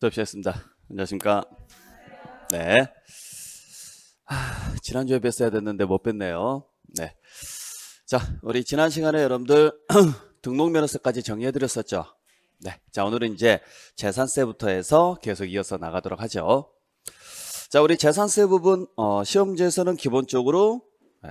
접시했습니다. 안녕하십니까. 네. 하, 지난주에 뵀어야 됐는데 못 뵀네요. 네. 자, 우리 지난 시간에 여러분들 등록면허세까지 정리해드렸었죠. 네. 자, 오늘은 이제 재산세부터 해서 계속 이어서 나가도록 하죠. 자, 우리 재산세 부분, 어, 시험지에서는 기본적으로 네.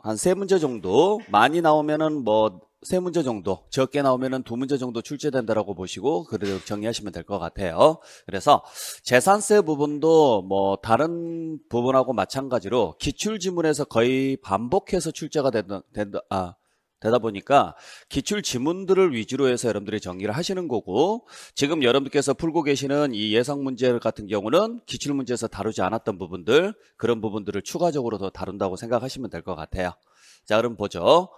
한세 문제 정도 많이 나오면은 뭐세 문제 정도 적게 나오면두 문제 정도 출제된다라고 보시고 그대로 정리하시면 될 것 같아요. 그래서 재산세 부분도 뭐 다른 부분하고 마찬가지로 기출 지문에서 거의 반복해서 출제가 되던 된다 아 되다 보니까 기출 지문들을 위주로 해서 여러분들이 정리를 하시는 거고 지금 여러분께서 풀고 계시는 이 예상 문제 같은 경우는 기출 문제에서 다루지 않았던 부분들 그런 부분들을 추가적으로 더 다룬다고 생각하시면 될 것 같아요. 자 그럼 보죠.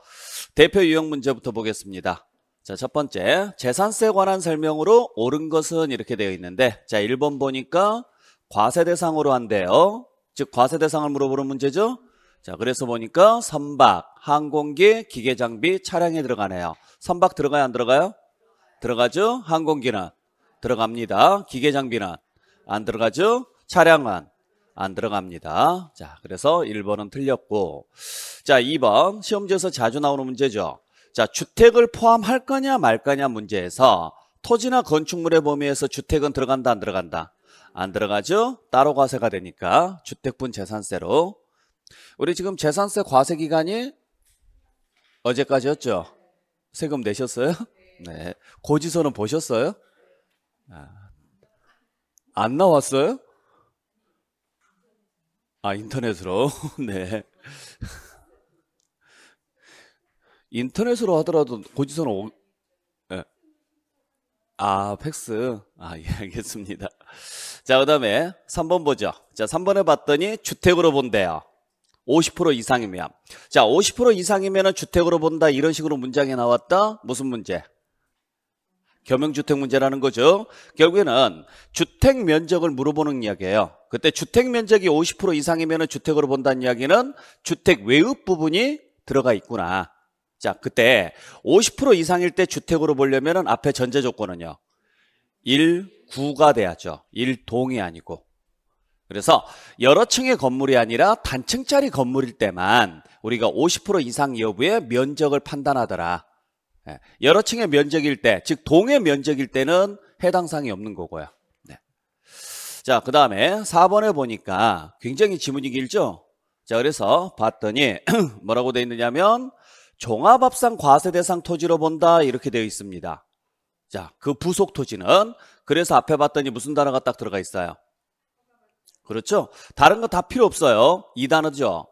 대표 유형 문제부터 보겠습니다. 자, 첫 번째 재산세 관한 설명으로 옳은 것은 이렇게 되어 있는데 자, 1번 보니까 과세 대상으로 한대요. 즉 과세 대상을 물어보는 문제죠. 자, 그래서 보니까 선박, 항공기, 기계 장비, 차량에 들어가네요. 선박 들어가요, 안 들어가요? 들어가죠. 항공기는 들어갑니다. 기계 장비는 안 들어가죠. 차량은 안 들어갑니다. 자, 그래서 1번은 틀렸고. 자, 2번. 시험지에서 자주 나오는 문제죠. 자, 주택을 포함할 거냐 말 거냐 문제에서 토지나 건축물의 범위에서 주택은 들어간다 안 들어간다? 안 들어가죠? 따로 과세가 되니까 주택분 재산세로 우리 지금 재산세 과세 기간이 어제까지였죠? 세금 내셨어요? 네. 고지서는 보셨어요? 아, 안 나왔어요? 아, 인터넷으로. 네. 인터넷으로 하더라도 고지서는 오... 네. 아, 팩스. 아, 예, 알겠습니다. 자, 그다음에 3번 보죠. 자, 3번에 봤더니 주택으로 본대요. 50% 이상이면. 자, 50%이상이면 주택으로 본다. 이런 식으로 문장이 나왔다. 무슨 문제? 겸용주택 문제라는 거죠. 결국에는 주택 면적을 물어보는 이야기예요. 그때 주택 면적이 50% 이상이면 주택으로 본다는 이야기는 주택 외읍 부분이 들어가 있구나. 자, 그때 50% 이상일 때 주택으로 보려면 앞에 전제 조건은요. 1구가 돼야죠. 1동이 아니고. 그래서 여러 층의 건물이 아니라 단층짜리 건물일 때만 우리가 50% 이상 여부의 면적을 판단하더라. 예, 여러 층의 면적일 때, 즉 동의 면적일 때는 해당 사항이 없는 거고요. 네. 자, 그 다음에 4번에 보니까 굉장히 지문이 길죠? 자, 그래서 봤더니 뭐라고 되어 있느냐면 종합합상 과세대상 토지로 본다 이렇게 되어 있습니다. 자, 그 부속 토지는 그래서 앞에 봤더니 무슨 단어가 딱 들어가 있어요? 그렇죠? 다른 거 다 필요 없어요. 이 단어죠.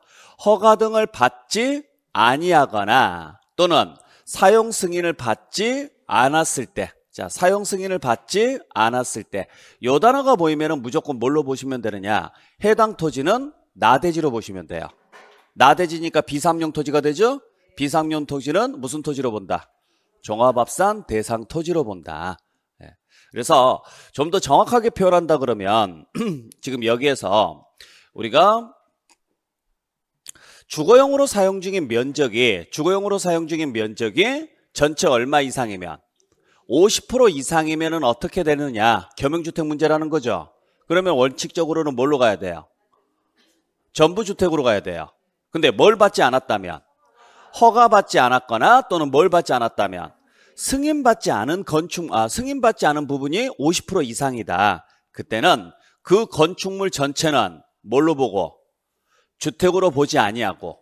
허가 등을 받지 아니하거나 또는 사용 승인을 받지 않았을 때 자, 사용 승인을 받지 않았을 때, 요 단어가 보이면은 무조건 뭘로 보시면 되느냐? 해당 토지는 나대지로 보시면 돼요. 나대지니까 비상용 토지가 되죠? 비상용 토지는 무슨 토지로 본다? 종합합산 대상 토지로 본다. 예. 그래서 좀 더 정확하게 표현한다 그러면 지금 여기에서 우리가 주거용으로 사용 중인 면적이 주거용으로 사용 중인 면적이 전체 얼마 이상이면 50% 이상이면 어떻게 되느냐 겸용주택 문제라는 거죠 그러면 원칙적으로는 뭘로 가야 돼요? 전부주택으로 가야 돼요 근데 뭘 받지 않았다면 허가받지 않았거나 또는 뭘 받지 않았다면 승인받지 않은 건축 아 승인받지 않은 부분이 50% 이상이다. 그때는 그 건축물 전체는 뭘로 보고 주택으로 보지 아니하고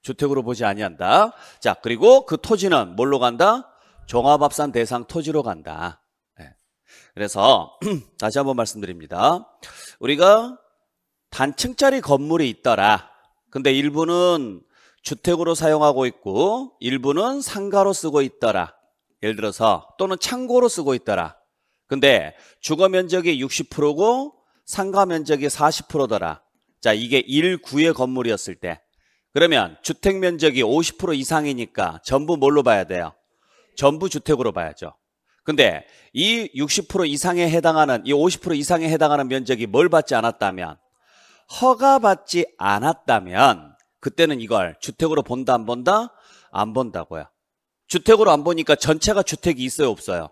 주택으로 보지 아니한다. 자, 그리고 그 토지는 뭘로 간다? 종합합산 대상 토지로 간다. 네. 그래서 다시 한번 말씀드립니다. 우리가 단층짜리 건물이 있더라. 근데 일부는 주택으로 사용하고 있고 일부는 상가로 쓰고 있더라. 예를 들어서 또는 창고로 쓰고 있더라. 근데 주거 면적이 60%고 상가 면적이 40%더라. 자, 이게 1구의 건물이었을 때. 그러면 주택 면적이 50% 이상이니까 전부 뭘로 봐야 돼요? 전부 주택으로 봐야죠. 근데 이 60% 이상에 해당하는 이 50% 이상에 해당하는 면적이 뭘 받지 않았다면 허가 받지 않았다면 그때는 이걸 주택으로 본다 안 본다? 안 본다고요. 주택으로 안 보니까 전체가 주택이 있어요 없어요?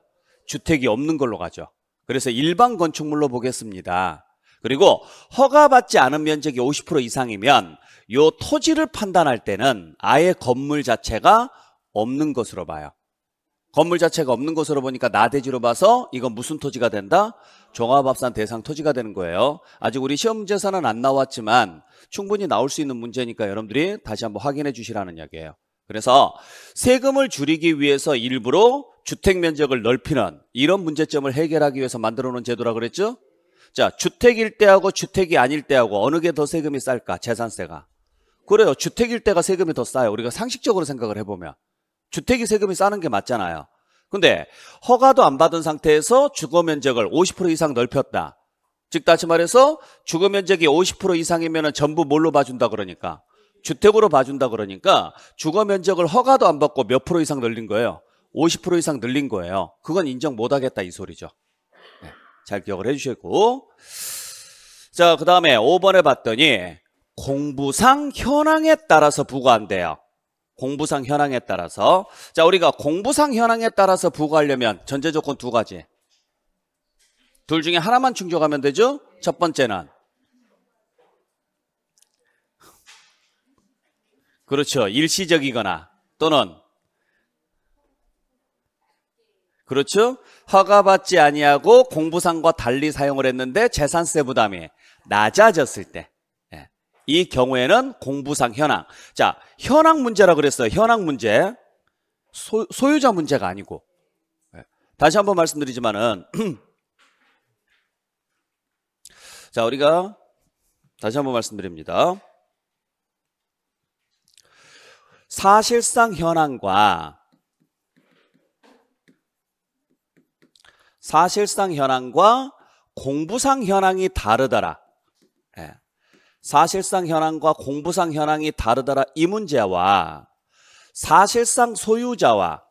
주택이 없는 걸로 가죠. 그래서 일반 건축물로 보겠습니다. 그리고 허가받지 않은 면적이 50% 이상이면 요 토지를 판단할 때는 아예 건물 자체가 없는 것으로 봐요. 건물 자체가 없는 것으로 보니까 나대지로 봐서 이건 무슨 토지가 된다? 종합합산 대상 토지가 되는 거예요. 아직 우리 시험 문제서는 안 나왔지만 충분히 나올 수 있는 문제니까 여러분들이 다시 한번 확인해 주시라는 이야기예요. 그래서 세금을 줄이기 위해서 일부러 주택 면적을 넓히는 이런 문제점을 해결하기 위해서 만들어 놓은 제도라 그랬죠? 자, 주택일 때하고 주택이 아닐 때하고 어느 게 더 세금이 쌀까? 재산세가. 그래요. 주택일 때가 세금이 더 싸요. 우리가 상식적으로 생각을 해보면. 주택이 세금이 싸는 게 맞잖아요. 근데 허가도 안 받은 상태에서 주거 면적을 50% 이상 넓혔다. 즉 다시 말해서 주거 면적이 50% 이상이면 전부 뭘로 봐준다 그러니까 주택으로 봐준다 그러니까 주거 면적을 허가도 안 받고 몇 프로 이상 늘린 거예요. 50% 이상 늘린 거예요. 그건 인정 못 하겠다 이 소리죠. 잘 기억을 해주시고 자, 그 다음에 5번에 봤더니 공부상 현황에 따라서 부과한대요. 공부상 현황에 따라서 자 우리가 공부상 현황에 따라서 부과하려면 전제 조건 두 가지 둘 중에 하나만 충족하면 되죠 첫 번째는 그렇죠 일시적이거나 또는 그렇죠? 허가받지 아니하고 공부상과 달리 사용을 했는데 재산세 부담이 낮아졌을 때. 예. 이 경우에는 공부상 현황. 자, 현황 문제라 그랬어요. 현황 문제. 소, 소유자 문제가 아니고. 예. 다시 한번 말씀드리지만은 자, 우리가 다시 한번 말씀드립니다. 사실상 현황과 사실상 현황과 공부상 현황이 다르더라. 예. 사실상 현황과 공부상 현황이 다르더라 이 문제와 사실상 소유자와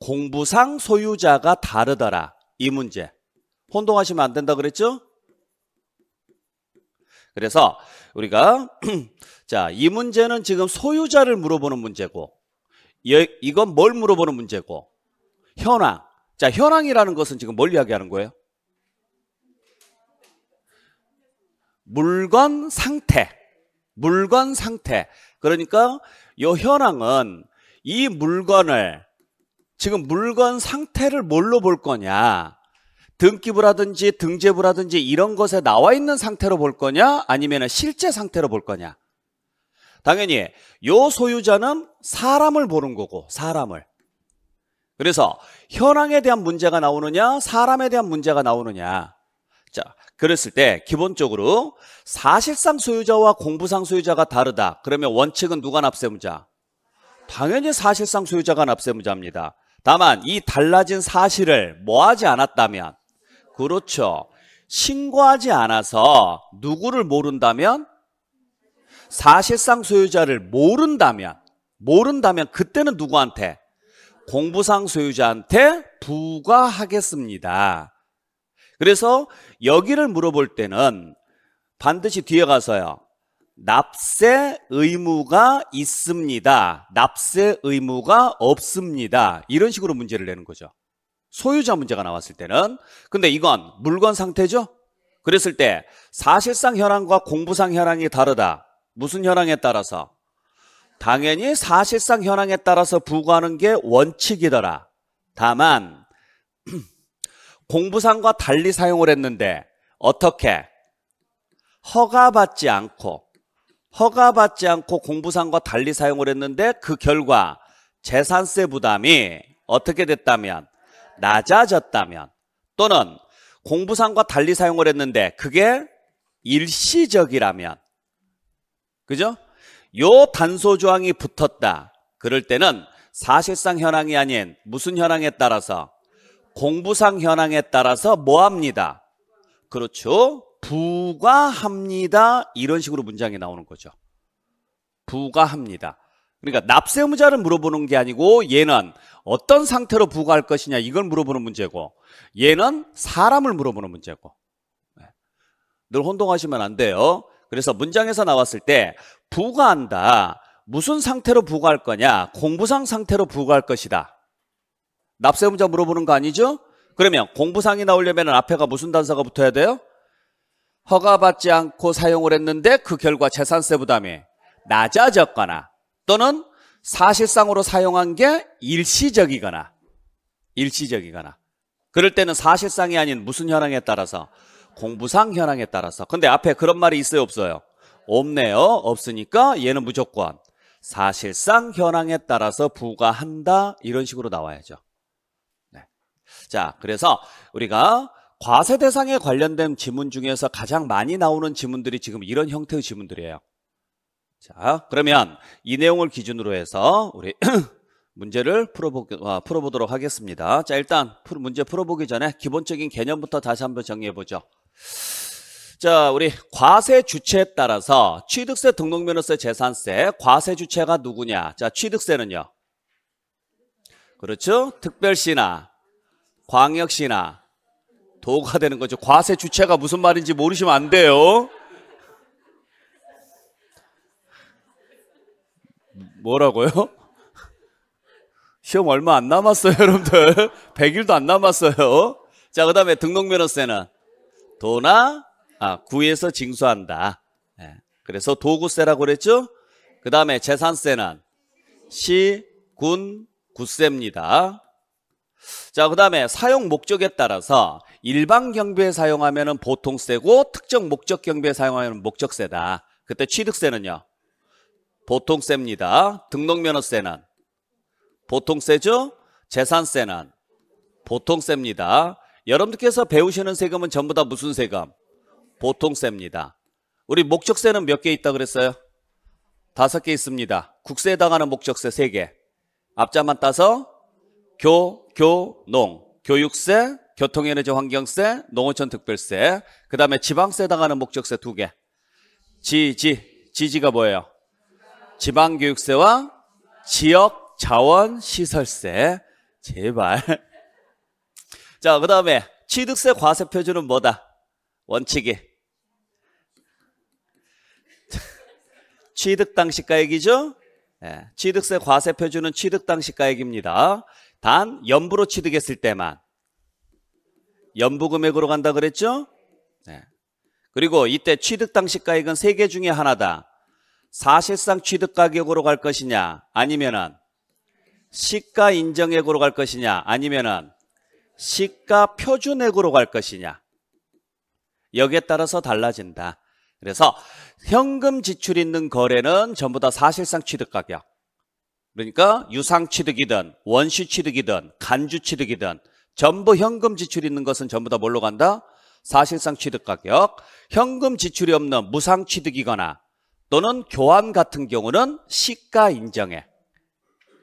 공부상 소유자가 다르더라 이 문제 혼동하시면 안 된다 그랬죠? 그래서 우리가 자이 문제는 지금 소유자를 물어보는 문제고 이건 뭘 물어보는 문제고 현황. 자, 현황이라는 것은 지금 뭘 이야기하는 거예요? 물건 상태. 물건 상태. 그러니까 요 현황은 이 물건을 지금 물건 상태를 뭘로 볼 거냐? 등기부라든지 등재부라든지 이런 것에 나와 있는 상태로 볼 거냐? 아니면 실제 상태로 볼 거냐? 당연히 요 소유자는 사람을 보는 거고 사람을 그래서 현황에 대한 문제가 나오느냐 사람에 대한 문제가 나오느냐 자 그랬을 때 기본적으로 사실상 소유자와 공부상 소유자가 다르다 그러면 원칙은 누가 납세무자 당연히 사실상 소유자가 납세무자입니다 다만 이 달라진 사실을 뭐하지 않았다면 그렇죠 신고하지 않아서 누구를 모른다면 사실상 소유자를 모른다면 모른다면 그때는 누구한테 공부상 소유자한테 부과하겠습니다. 그래서 여기를 물어볼 때는 반드시 뒤에 가서요. 납세 의무가 있습니다. 납세 의무가 없습니다. 이런 식으로 문제를 내는 거죠. 소유자 문제가 나왔을 때는 근데 이건 물건 상태죠. 그랬을 때 사실상 현황과 공부상 현황이 다르다. 무슨 현황에 따라서 당연히 사실상 현황에 따라서 부과하는 게 원칙이더라. 다만 공부상과 달리 사용을 했는데 어떻게 허가받지 않고 허가받지 않고 공부상과 달리 사용을 했는데 그 결과 재산세 부담이 어떻게 됐다면 낮아졌다면 또는 공부상과 달리 사용을 했는데 그게 일시적이라면 그죠? 요 단소 조항이 붙었다. 그럴 때는 사실상 현황이 아닌 무슨 현황에 따라서 공부상 현황에 따라서 뭐 합니다. 그렇죠. 부과합니다. 이런 식으로 문장이 나오는 거죠. 부과합니다. 그러니까 납세 의무자를 물어보는 게 아니고 얘는 어떤 상태로 부과할 것이냐 이걸 물어보는 문제고 얘는 사람을 물어보는 문제고 네. 늘 혼동하시면 안 돼요. 그래서 문장에서 나왔을 때 부과한다. 무슨 상태로 부과할 거냐? 공부상 상태로 부과할 것이다. 납세 문자 물어보는 거 아니죠? 그러면 공부상이 나오려면 앞에가 무슨 단서가 붙어야 돼요? 허가받지 않고 사용을 했는데 그 결과 재산세 부담이 낮아졌거나 또는 사실상으로 사용한 게 일시적이거나 일시적이거나 그럴 때는 사실상이 아닌 무슨 현황에 따라서 공부상 현황에 따라서 근데 앞에 그런 말이 있어요 없어요? 없네요. 없으니까 얘는 무조건 사실상 현황에 따라서 부과한다 이런 식으로 나와야죠. 네. 자, 그래서 우리가 과세 대상에 관련된 지문 중에서 가장 많이 나오는 지문들이 지금 이런 형태의 지문들이에요. 자, 그러면 이 내용을 기준으로 해서 우리 문제를 풀어보, 어, 도록 하겠습니다. 자, 일단 문제 풀어보기 전에 기본적인 개념부터 다시 한번 정리해보죠. 자, 우리 과세 주체에 따라서 취득세, 등록면허세, 재산세, 과세 주체가 누구냐? 자, 취득세는요. 그렇죠? 특별시나 광역시나 도가 되는 거죠. 과세 주체가 무슨 말인지 모르시면 안 돼요. 뭐라고요? 시험 얼마 안 남았어요, 여러분들. 100일도 안 남았어요. 자, 그 다음에 등록면허세는 도나 아, 구에서 징수한다. 예. 그래서 도구세라고 그랬죠? 그 다음에 재산세는 시, 군, 구세입니다. 자, 그 다음에 사용 목적에 따라서 일반 경비에 사용하면 보통세고 특정 목적 경비에 사용하면 목적세다. 그때 취득세는요? 보통세입니다. 등록면허세는 보통세죠? 재산세는 보통세입니다. 여러분들께서 배우시는 세금은 전부 다 무슨 세금? 보통세입니다. 우리 목적세는 몇 개 있다 그랬어요? 다섯 개 있습니다. 국세에 해당하는 목적세 세 개. 앞자만 따서 교, 교, 농. 교육세, 교통에너지 환경세, 농어촌 특별세. 그 다음에 지방세에 해당하는 목적세 두 개. 지, 지. 지지가 뭐예요? 지방교육세와 지역 자원 시설세. 제발. 자, 그 다음에 취득세 과세 표준은 뭐다? 원칙이. 취득당시가액이죠. 예, 취득세 과세표준은 취득당시가액입니다. 단 연부로 취득했을 때만 연부금액으로 간다 그랬죠. 예. 그리고 이때 취득당시가액은 세 개 중에 하나다. 사실상 취득가격으로 갈 것이냐 아니면은 시가 인정액으로 갈 것이냐 아니면은 시가 표준액으로 갈 것이냐 여기에 따라서 달라진다. 그래서 현금 지출 있는 거래는 전부 다 사실상 취득 가격. 그러니까 유상 취득이든 원시 취득이든 간주 취득이든 전부 현금 지출 있는 것은 전부 다 뭘로 간다? 사실상 취득 가격. 현금 지출이 없는 무상 취득이거나 또는 교환 같은 경우는 시가 인정액.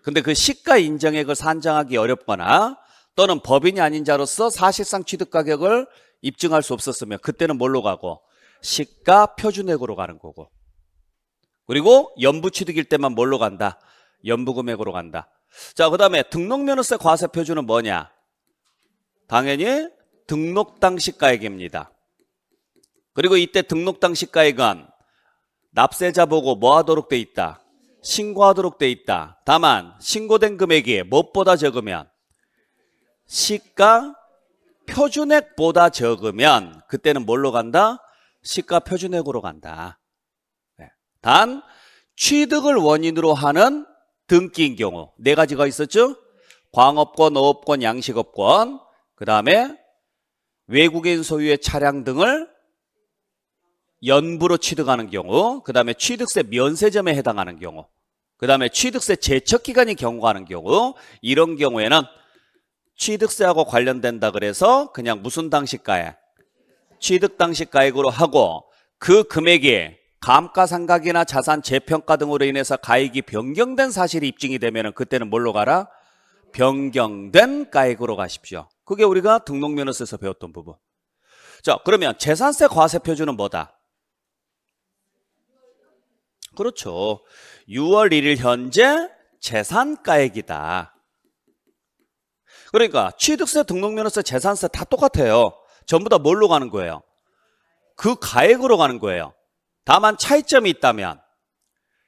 근데 그 시가 인정액을 산정하기 어렵거나 또는 법인이 아닌 자로서 사실상 취득 가격을 입증할 수 없었으면 그때는 뭘로 가고 시가 표준액으로 가는 거고 그리고 연부 취득일 때만 뭘로 간다? 연부금액으로 간다. 자, 그 다음에 등록면허세 과세 표준은 뭐냐? 당연히 등록 당시가액입니다. 그리고 이때 등록 당시가액은 납세자 보고 뭐 하도록 돼 있다? 신고하도록 돼 있다. 다만 신고된 금액이 무엇보다 적으면 시가 표준액보다 적으면 그때는 뭘로 간다? 시가 표준액으로 간다. 네. 단 취득을 원인으로 하는 등기인 경우 네 가지가 있었죠. 광업권, 어업권, 양식업권 그 다음에 외국인 소유의 차량 등을 연부로 취득하는 경우 그 다음에 취득세 면세점에 해당하는 경우 그 다음에 취득세 제척기간이 경과하는 경우 이런 경우에는 취득세하고 관련된다 그래서 그냥 무슨 당시가에 취득 당시 가액으로 하고 그 금액이 감가상각이나 자산 재평가 등으로 인해서 가액이 변경된 사실이 입증이 되면 그때는 뭘로 가라? 변경된 가액으로 가십시오. 그게 우리가 등록면허에서 배웠던 부분. 자, 그러면 재산세 과세표준은 뭐다? 그렇죠. 6월 1일 현재 재산가액이다. 그러니까 취득세, 등록면허세, 재산세 다 똑같아요. 전부 다 뭘로 가는 거예요? 그 가액으로 가는 거예요. 다만 차이점이 있다면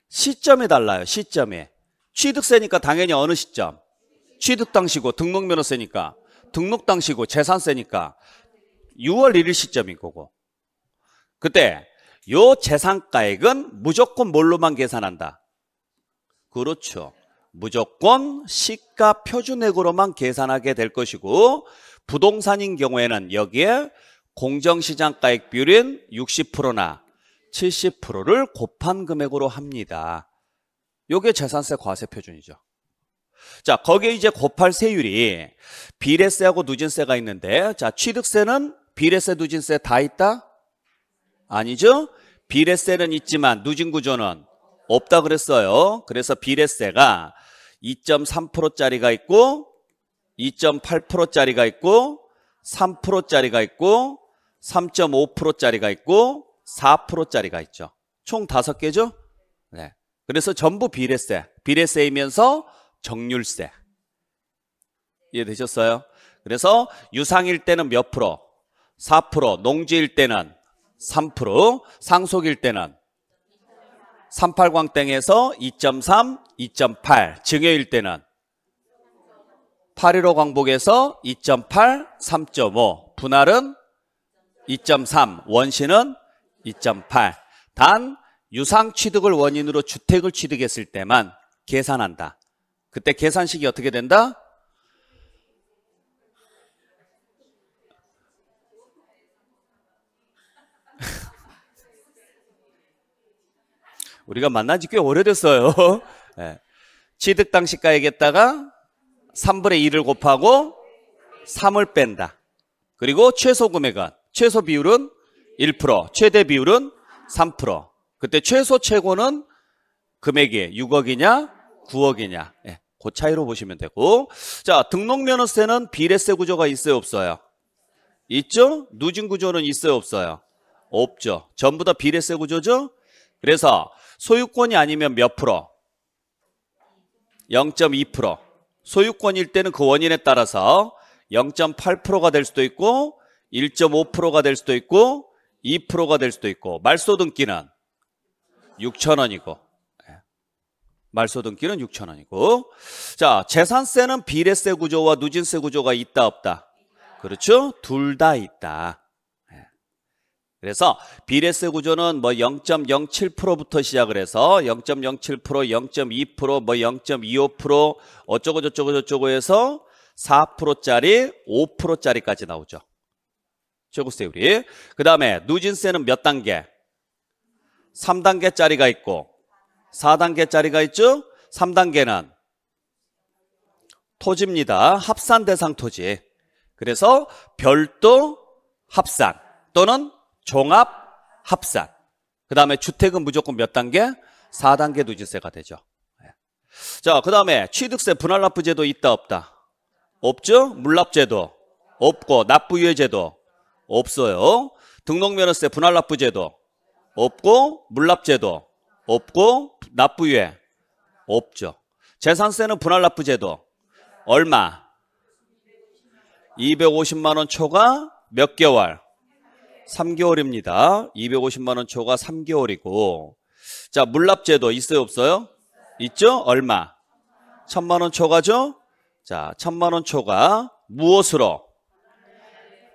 시점이 달라요. 시점이. 취득세니까 당연히 어느 시점? 취득 당시고 등록면허세니까 등록 당시고 재산세니까 6월 1일 시점인 거고. 그때 요 재산가액은 무조건 뭘로만 계산한다. 그렇죠. 무조건 시가 표준액으로만 계산하게 될 것이고 부동산인 경우에는 여기에 공정시장가액비율인 60%나 70%를 곱한 금액으로 합니다. 요게 재산세 과세 표준이죠. 자, 거기에 이제 곱할 세율이 비례세하고 누진세가 있는데 자, 취득세는 비례세, 누진세 다 있다? 아니죠? 비례세는 있지만 누진구조는 없다 그랬어요. 그래서 비례세가 2.3%짜리가 있고 2.8%짜리가 있고 3%짜리가 있고 3.5%짜리가 있고 4%짜리가 있죠. 총 5개죠? 네. 그래서 전부 비례세. 비례세이면서 정률세. 이해되셨어요? 그래서 유상일 때는 몇 프로? 4%, 농지일 때는 3%, 상속일 때는 38광땡에서 2.3, 2.8, 증여일 때는 8.15 광복에서 2.8, 3.5 분할은 2.3, 원시는 2.8. 단 유상 취득을 원인으로 주택을 취득했을 때만 계산한다. 그때 계산식이 어떻게 된다? 우리가 만난 지 꽤 오래됐어요. 네. 취득 당시가액에다가 3분의 2를 곱하고 3을 뺀다. 그리고 최소 금액은 최소 비율은 1%, 최대 비율은 3%. 그때 최소 최고는 금액이 6억이냐 9억이냐 예, 그 차이로 보시면 되고 자 등록면허세는 비례세 구조가 있어요 없어요? 있죠? 누진 구조는 있어요 없어요? 없죠. 전부 다 비례세 구조죠? 그래서 소유권이 아니면 몇 프로? 0.2% 소유권일 때는 그 원인에 따라서 0.8%가 될 수도 있고 1.5%가 될 수도 있고 2%가 될 수도 있고 말소등기는 6천원이고 예. 말소등기는 6천원이고 자 재산세는 비례세 구조와 누진세 구조가 있다 없다 그렇죠? 둘 다 있다 그래서 비례세 구조는 뭐 0.07%부터 시작을 해서 0.07%, 0.2%, 뭐 0.25% 어쩌고 저쩌고 저쩌고 해서 4%짜리, 5%짜리까지 나오죠. 최고세율이. 그 다음에 누진세는 몇 단계? 3단계짜리가 있고 4단계짜리가 있죠? 3단계는 토지입니다. 합산 대상 토지. 그래서 별도 합산 또는 종합 합산. 그 다음에 주택은 무조건 몇 단계? 4단계 누진세가 되죠. 예. 자, 그 다음에 취득세 분할납부 제도 있다 없다? 없죠? 물납제도 없고 납부유예 제도 없어요. 등록면허세 분할납부 제도 없고 물납제도 없고 납부유예 없죠. 재산세는 분할납부 제도 얼마? 250만 원 초과 몇 개월? 3개월입니다. 250만 원 초과 3개월이고 자 물납 제도 있어요 없어요? 있죠? 얼마? 천만 원 초과죠? 자 천만 원 초과 무엇으로?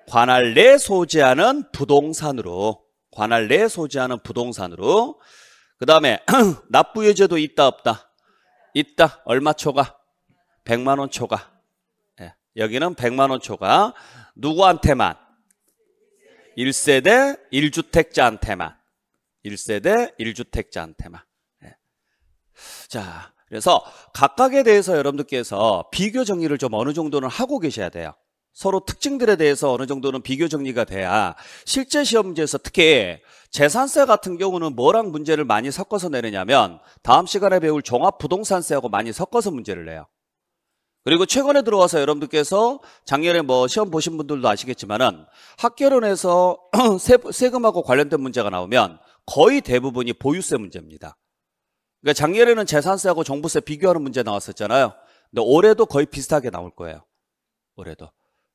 관할 내 소지하는 부동산으로 관할 내 소지하는 부동산으로 그 다음에 납부의 제도 있다 없다? 있다 얼마 초과? 100만 원 초과 예, 여기는 100만 원 초과 누구한테만? 1세대 1주택자한테만. 1세대 1주택자한테만. 네. 예. 자, 그래서 각각에 대해서 여러분들께서 비교 정리를 좀 어느 정도는 하고 계셔야 돼요. 서로 특징들에 대해서 어느 정도는 비교 정리가 돼야 실제 시험 문제에서 특히 재산세 같은 경우는 뭐랑 문제를 많이 섞어서 내느냐면 다음 시간에 배울 종합부동산세하고 많이 섞어서 문제를 내요. 그리고 최근에 들어와서 여러분들께서 작년에 뭐 시험 보신 분들도 아시겠지만은 학교론에서 세금하고 관련된 문제가 나오면 거의 대부분이 보유세 문제입니다. 그러니까 작년에는 재산세하고 종부세 비교하는 문제 나왔었잖아요. 근데 올해도 거의 비슷하게 나올 거예요. 올해도.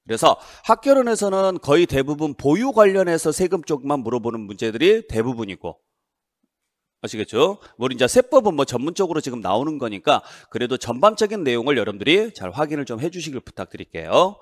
그래서 학교론에서는 거의 대부분 보유 관련해서 세금 쪽만 물어보는 문제들이 대부분이고 아시겠죠? 물론 이제 세법은 뭐 전문적으로 지금 나오는 거니까 그래도 전반적인 내용을 여러분들이 잘 확인을 좀 해주시길 부탁드릴게요.